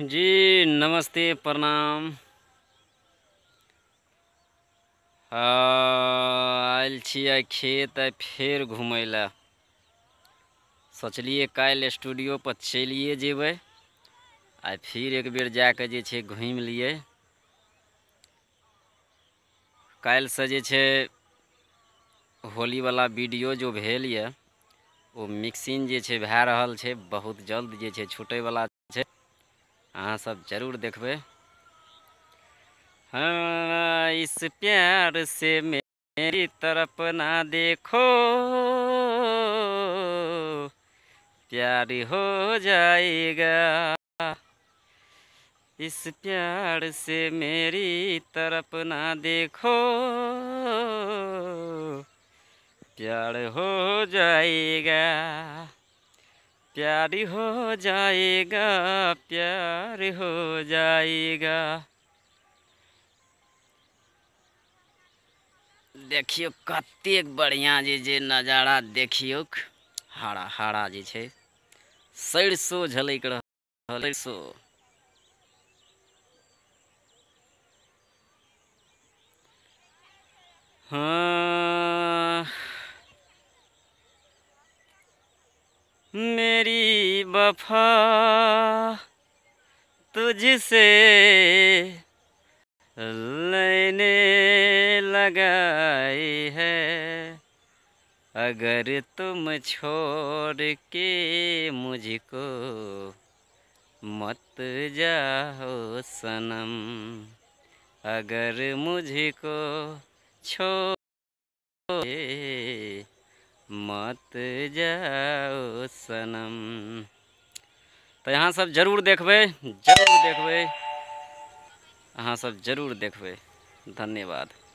जी नमस्ते प्रणाम आयल खेत है फिर घूम ला सोचलिए कल स्टूडियो पर चलिए जेब आ फिर एक बेर जाके जे छै घूमि लिए काल्हिसँ जे होली वाला वीडियो जो भेल वो मिक्सिंग जे रहा भए रहल बहुत जल्द जे छै छूटैवला छै अहाँ सब जरूर देखबे हाँ इस प्यार से मेरी तरफ ना देखो प्यार हो जाएगा इस प्यार से मेरी तरफ ना देखो प्यार हो जाएगा प्यार हो जाएगा प्यार हो जाएगा देखियो कतेक बढ़िया जे जे नज़ारा देखियो हरा हरा जे छे सरसो झलक रहल हाँ मेरी बफा तुझसे लेने लगाई है अगर तुम छोड़ के मुझको मत जाओ सनम अगर मुझको छोड़ मत जाओ सनम तो यहाँ सब जरूर देखबे जरूर देखबे अहाँ सब जरूर देखबे धन्यवाद